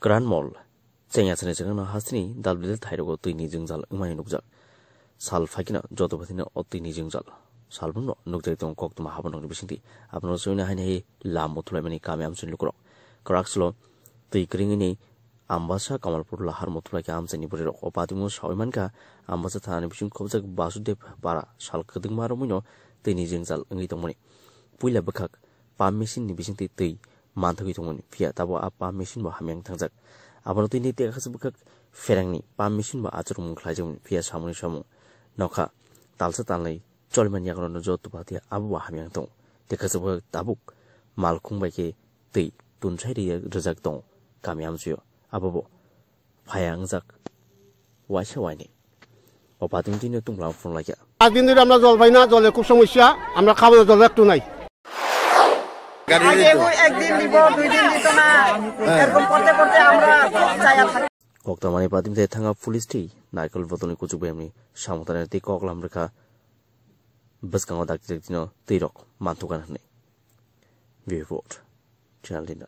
그란몰 쟁야선에 저거나 하스니 달빌 타이로고 또 니증잘 응마이 녹작 살파기나 저도버티나 어띠 니증잘 살분노 녹자이동 koktum habon ngi bisindi apno soina hani he lamo thulamani kamyam sunlu kro krakslo tui kringini Ambassa Kamalpur লাহার মতুলাকে আমসানি বুড়ের অপাদিম সয়মানকা Ambassa থানানি বিশুং কবজাক Basudeb পাড়া সালকদিং মারমুইন তিনি জিংজাল ইংরি দমনি পুইলা বখাক পাম machine নিবিসিং তৈ 만들고 있던 비야 다보 아빠 미신과 함양 당작 아버노도 이 내가 가서 북학 페랑니 밤 미신과 아주로 문 클라이정 비야 사무니 사무 너카 달서 달래 চলমান ইয়াগরণ যত পাতি আবু হামিয়াং দং দেখাছে তাবুক মালখুং বাইকে তৈ তুনছাই রেজাক দং কামিয়াম জুয় আবাবো ফায়াংজাক ওয়াইসে ওয়াইনি অপাতিং দিনে তুমলাম ফোন লাগে আজ দিন ধরে আমরা জল পাই না জলের খুব সমস্যা আমরা খাবার জল একটু নাই ꯀꯣꯛꯇꯃꯥꯅꯤ ꯄꯥꯗꯤꯝ ꯗꯦ ꯊꯥꯡꯒ ꯄꯨꯂꯤꯁ ꯇꯤ ꯅꯥꯏꯀꯜ ꯕꯣꯇꯣꯅꯤ ꯀꯨꯆꯨꯕꯦꯝꯅꯤ ꯁꯥꯃꯨꯇꯥꯅꯦ ꯇꯤ ꯀꯣꯛꯂꯥꯝ ꯔꯦꯈꯥ ꯕꯁꯀꯥꯡꯒ ꯗꯥꯛꯇꯤꯔꯦꯛꯇꯤꯅꯣ ꯇꯤꯔꯣꯛ ꯃꯥꯟꯊꯨꯒꯥꯟ ꯍꯅꯤ ꯚꯤ ꯔꯤꯄꯣꯔꯠ ꯆꯦꯅꯦꯜ ꯗꯤꯅ